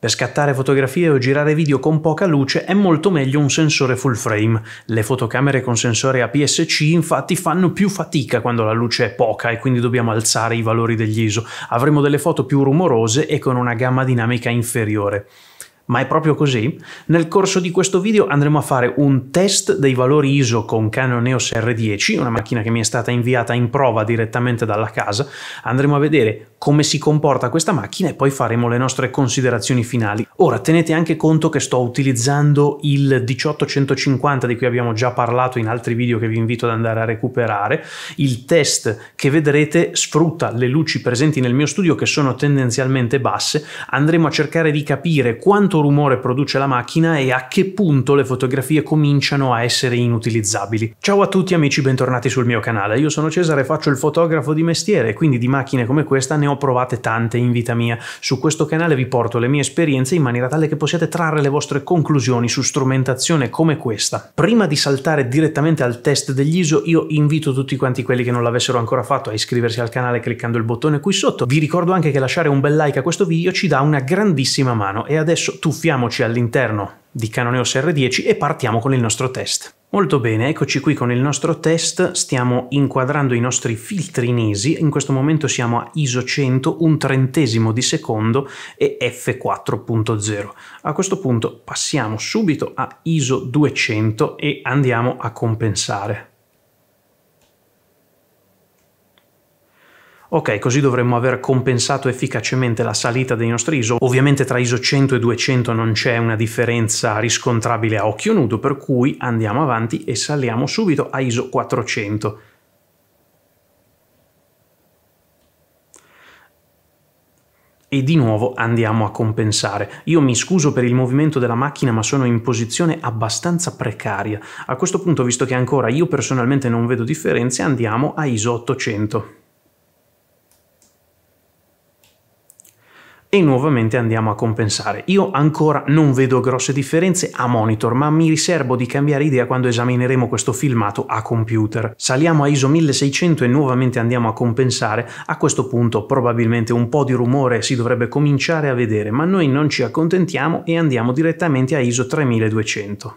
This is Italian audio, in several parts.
Per scattare fotografie o girare video con poca luce è molto meglio un sensore full frame. Le fotocamere con sensore APS-C infatti fanno più fatica quando la luce è poca e quindi dobbiamo alzare i valori degli ISO. Avremo delle foto più rumorose e con una gamma dinamica inferiore ma è proprio così? Nel corso di questo video andremo a fare un test dei valori ISO con Canon EOS R10, una macchina che mi è stata inviata in prova direttamente dalla casa. Andremo a vedere come si comporta questa macchina e poi faremo le nostre considerazioni finali. Ora tenete anche conto che sto utilizzando il 18150 di cui abbiamo già parlato in altri video che vi invito ad andare a recuperare. Il test che vedrete sfrutta le luci presenti nel mio studio che sono tendenzialmente basse. Andremo a cercare di capire quanto rumore produce la macchina e a che punto le fotografie cominciano a essere inutilizzabili. Ciao a tutti amici, bentornati sul mio canale. Io sono Cesare, faccio il fotografo di mestiere, quindi di macchine come questa ne ho provate tante in vita mia. Su questo canale vi porto le mie esperienze in maniera tale che possiate trarre le vostre conclusioni su strumentazione come questa. Prima di saltare direttamente al test degli ISO, io invito tutti quanti quelli che non l'avessero ancora fatto a iscriversi al canale cliccando il bottone qui sotto. Vi ricordo anche che lasciare un bel like a questo video ci dà una grandissima mano e adesso tu tuffiamoci all'interno di Canoneos R10 e partiamo con il nostro test. Molto bene, eccoci qui con il nostro test, stiamo inquadrando i nostri filtri nisi, in questo momento siamo a ISO 100, un trentesimo di secondo e F4.0. A questo punto passiamo subito a ISO 200 e andiamo a compensare. Ok, così dovremmo aver compensato efficacemente la salita dei nostri ISO. Ovviamente tra ISO 100 e 200 non c'è una differenza riscontrabile a occhio nudo, per cui andiamo avanti e saliamo subito a ISO 400. e di nuovo andiamo a compensare. Io mi scuso per il movimento della macchina ma sono in posizione abbastanza precaria. A questo punto, visto che ancora io personalmente non vedo differenze, andiamo a ISO 800. e nuovamente andiamo a compensare. Io ancora non vedo grosse differenze a monitor, ma mi riservo di cambiare idea quando esamineremo questo filmato a computer. Saliamo a ISO 1600 e nuovamente andiamo a compensare. A questo punto probabilmente un po' di rumore si dovrebbe cominciare a vedere, ma noi non ci accontentiamo e andiamo direttamente a ISO 3200.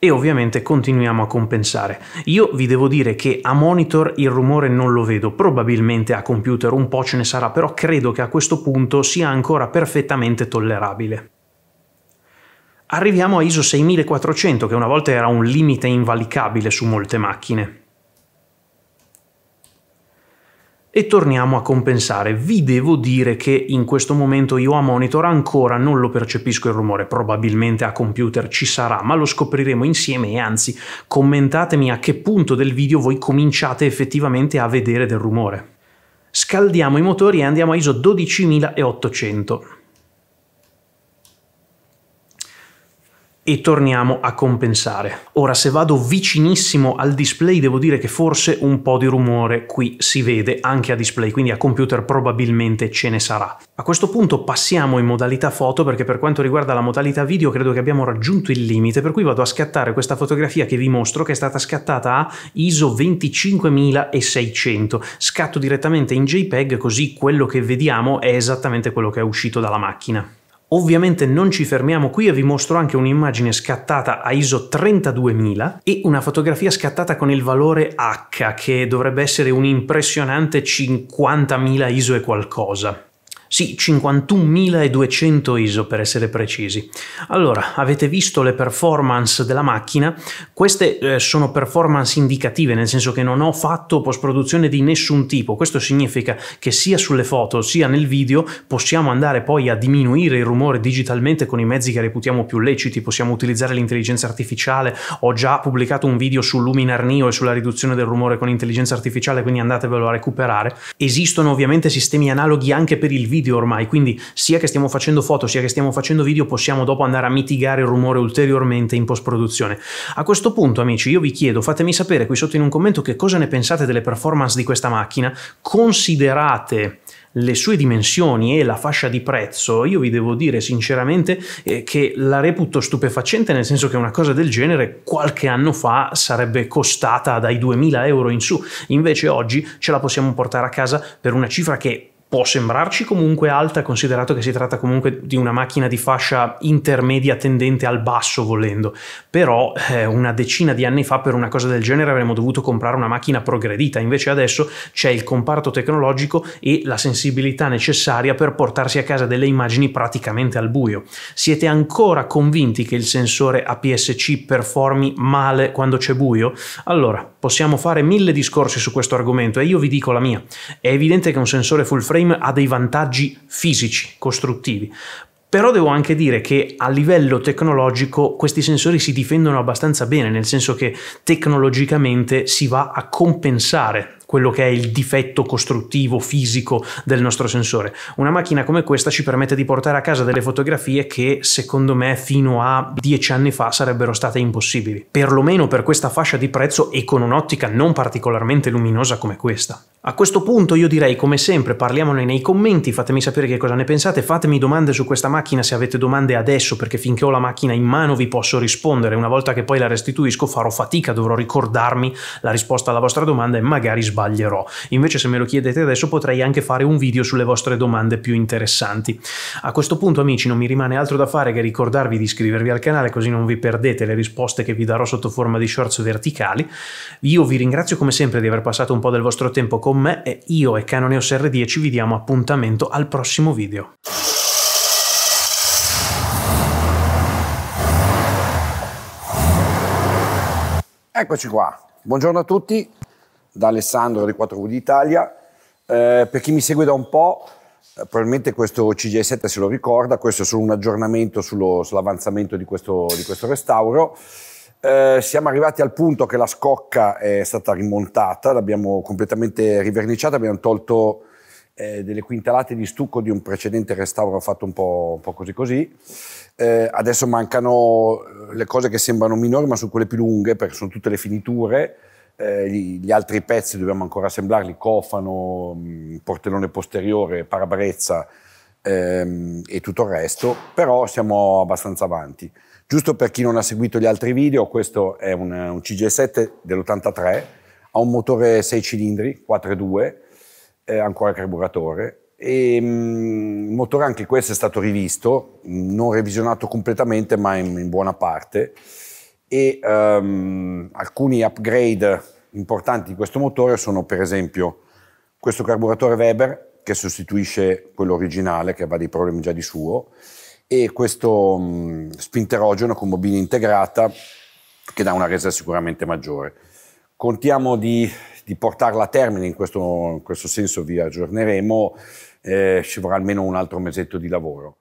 e ovviamente continuiamo a compensare. Io vi devo dire che a monitor il rumore non lo vedo, probabilmente a computer un po' ce ne sarà, però credo che a questo punto sia ancora perfettamente tollerabile. Arriviamo a ISO 6400 che una volta era un limite invalicabile su molte macchine. E torniamo a compensare. Vi devo dire che in questo momento io a monitor ancora non lo percepisco il rumore, probabilmente a computer ci sarà, ma lo scopriremo insieme e anzi commentatemi a che punto del video voi cominciate effettivamente a vedere del rumore. Scaldiamo i motori e andiamo a ISO 12800. e torniamo a compensare. Ora se vado vicinissimo al display devo dire che forse un po' di rumore qui si vede anche a display, quindi a computer probabilmente ce ne sarà. A questo punto passiamo in modalità foto perché per quanto riguarda la modalità video credo che abbiamo raggiunto il limite, per cui vado a scattare questa fotografia che vi mostro che è stata scattata a ISO 25600. Scatto direttamente in JPEG così quello che vediamo è esattamente quello che è uscito dalla macchina. Ovviamente non ci fermiamo qui e vi mostro anche un'immagine scattata a ISO 32000 e una fotografia scattata con il valore H che dovrebbe essere un impressionante 50.000 ISO e qualcosa. Sì, 51.200 ISO per essere precisi. Allora, avete visto le performance della macchina? Queste eh, sono performance indicative, nel senso che non ho fatto post-produzione di nessun tipo. Questo significa che sia sulle foto sia nel video possiamo andare poi a diminuire il rumore digitalmente con i mezzi che reputiamo più leciti, possiamo utilizzare l'intelligenza artificiale. Ho già pubblicato un video su Luminar Neo e sulla riduzione del rumore con intelligenza artificiale, quindi andatevelo a recuperare. Esistono ovviamente sistemi analoghi anche per il video video ormai, quindi sia che stiamo facendo foto sia che stiamo facendo video possiamo dopo andare a mitigare il rumore ulteriormente in post-produzione. A questo punto amici io vi chiedo, fatemi sapere qui sotto in un commento che cosa ne pensate delle performance di questa macchina, considerate le sue dimensioni e la fascia di prezzo, io vi devo dire sinceramente eh, che la reputo stupefacente, nel senso che una cosa del genere qualche anno fa sarebbe costata dai 2000 euro in su, invece oggi ce la possiamo portare a casa per una cifra che può sembrarci comunque alta, considerato che si tratta comunque di una macchina di fascia intermedia tendente al basso volendo, però eh, una decina di anni fa per una cosa del genere avremmo dovuto comprare una macchina progredita, invece adesso c'è il comparto tecnologico e la sensibilità necessaria per portarsi a casa delle immagini praticamente al buio. Siete ancora convinti che il sensore APS-C performi male quando c'è buio? Allora, possiamo fare mille discorsi su questo argomento e io vi dico la mia. È evidente che un sensore full frame Warframe ha dei vantaggi fisici, costruttivi, però devo anche dire che a livello tecnologico questi sensori si difendono abbastanza bene, nel senso che tecnologicamente si va a compensare quello che è il difetto costruttivo fisico del nostro sensore. Una macchina come questa ci permette di portare a casa delle fotografie che secondo me fino a dieci anni fa sarebbero state impossibili, perlomeno per questa fascia di prezzo e con un'ottica non particolarmente luminosa come questa. A questo punto io direi come sempre parliamone nei commenti, fatemi sapere che cosa ne pensate, fatemi domande su questa macchina se avete domande adesso perché finché ho la macchina in mano vi posso rispondere, una volta che poi la restituisco farò fatica, dovrò ricordarmi la risposta alla vostra domanda e magari sbaglio sbaglierò. Invece se me lo chiedete adesso potrei anche fare un video sulle vostre domande più interessanti. A questo punto amici non mi rimane altro da fare che ricordarvi di iscrivervi al canale così non vi perdete le risposte che vi darò sotto forma di shorts verticali. Io vi ringrazio come sempre di aver passato un po' del vostro tempo con me e io e Canoneos R10 vi diamo appuntamento al prossimo video. Eccoci qua. Buongiorno a tutti da Alessandro di 4V d'Italia. Eh, per chi mi segue da un po', eh, probabilmente questo CGI7 se lo ricorda, questo è solo un aggiornamento sullo, sull'avanzamento di questo, di questo restauro. Eh, siamo arrivati al punto che la scocca è stata rimontata, l'abbiamo completamente riverniciata, abbiamo tolto eh, delle quintalate di stucco di un precedente restauro fatto un po', un po così così. Eh, adesso mancano eh, le cose che sembrano minori ma sono quelle più lunghe perché sono tutte le finiture eh, gli, gli, altri pezzi dobbiamo ancora assemblarli, cofano, mm, portellone posteriore, parabrezza ehm, e tutto il resto, però siamo abbastanza avanti. Giusto per chi non ha seguito gli altri video, questo è un, un CG7 dell'83, ha un motore 6 cilindri, 4.2, eh, ancora carburatore, e, mm, il motore anche questo è stato rivisto, non revisionato completamente ma in, in buona parte, e um, alcuni upgrade importanti di questo motore sono per esempio questo carburatore Weber che sostituisce quello originale che aveva dei problemi già di suo e questo um, mm, spinterogeno con bobina integrata che dà una resa sicuramente maggiore. Contiamo di, di portarla a termine, in questo, in questo senso vi aggiorneremo, eh, ci vorrà almeno un altro mesetto di lavoro.